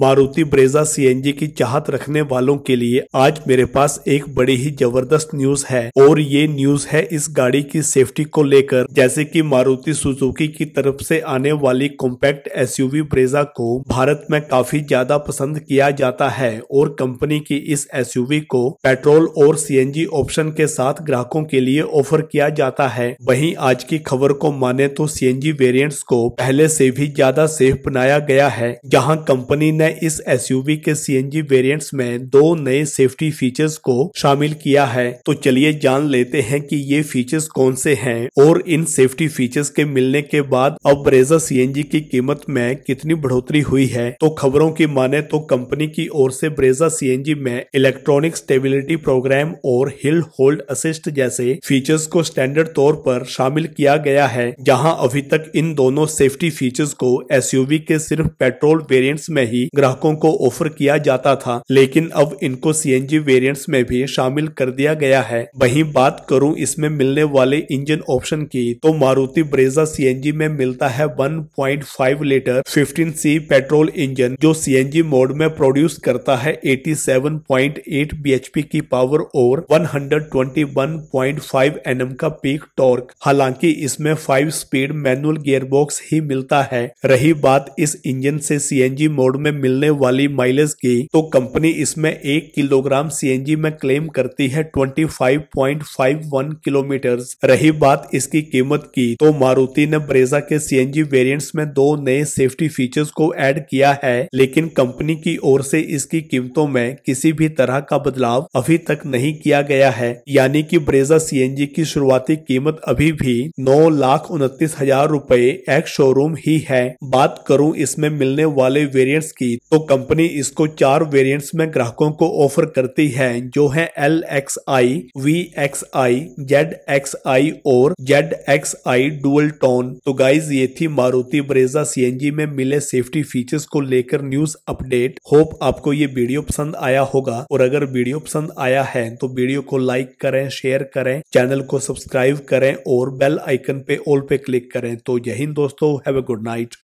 Maruti Brezza सी की चाहत रखने वालों के लिए आज मेरे पास एक बड़ी ही जबरदस्त न्यूज है और ये न्यूज है इस गाड़ी की सेफ्टी को लेकर जैसे कि मारुति सुजुकी की तरफ से आने वाली कॉम्पैक्ट एसयूवी ब्रेजा को भारत में काफी ज्यादा पसंद किया जाता है और कंपनी की इस एसयूवी को पेट्रोल और सी ऑप्शन के साथ ग्राहकों के लिए ऑफर किया जाता है वही आज की खबर को माने तो सी एन को पहले से भी ज्यादा सेफ बनाया गया है जहाँ कंपनी ने ने इस एसयूवी के सीएनजी वेरिएंट्स में दो नए सेफ्टी फीचर्स को शामिल किया है तो चलिए जान लेते हैं कि ये फीचर्स कौन से हैं और इन सेफ्टी फीचर्स के मिलने के बाद अब ब्रेजा सीएनजी की कीमत में कितनी बढ़ोतरी हुई है तो खबरों की माने तो कंपनी की ओर से ब्रेजा सीएनजी में इलेक्ट्रॉनिक स्टेबिलिटी प्रोग्राम और हिल होल्ड असिस्ट जैसे फीचर्स को स्टैंडर्ड तौर पर शामिल किया गया है जहां अभी तक इन दोनों सेफ्टी फीचर्स को एसयूवी के सिर्फ पेट्रोल वेरिएंट्स में ही ग्राहकों को ऑफर किया जाता था लेकिन अब इनको सीएनजी वेरिएंट्स में भी शामिल कर दिया गया है वहीं बात करूं इसमें मिलने वाले इंजन ऑप्शन की तो मारुति ब्रेजा सीएनजी में मिलता है 1.5 लीटर सी पेट्रोल इंजन जो सीएनजी मोड में प्रोड्यूस करता है 87.8 bhp की पावर और 121.5 nm का पीक टॉर्क हालांकि इसमें फाइव स्पीड मैनुअल गियरबॉक्स ही मिलता है रही बात इस इंजन से सीएनजी मोड में मिलने वाली माइलेज की तो कंपनी इसमें एक किलोग्राम सीएनजी में क्लेम करती है 25.51 किलोमीटर रही बात इसकी कीमत की तो मारुति ने ब्रेजा के सीएनजी वेरिएंट्स में दो नए सेफ्टी फीचर्स को ऐड किया है लेकिन कंपनी की ओर से इसकी कीमतों में किसी भी तरह का बदलाव अभी तक नहीं किया गया है यानी कि ब्रेजा सी की शुरुआती कीमत अभी भी नौ लाख उनतीस हजार रूपए एक शोरूम ही है बात करूं इसमें मिलने वाले वेरिएंट्स की थी तो कंपनी इसको चार वेरिएंट्स में ग्राहकों को ऑफर करती है जो है L X I V X I Z X I और Z X I dual tone तो गाइज ये थी मारुति ब्रेजा सी में मिले सेफ्टी फीचर्स को लेकर न्यूज अपडेट होप आपको ये वीडियो पसंद आया होगा और अगर वीडियो पसंद आया है तो वीडियो को लाइक करें शेयर करें चैनल को सब्सक्राइब करें और बेल आइकन पे ऑल पे क्लिक करें तो यही दोस्तों हैव ए गुड नाइट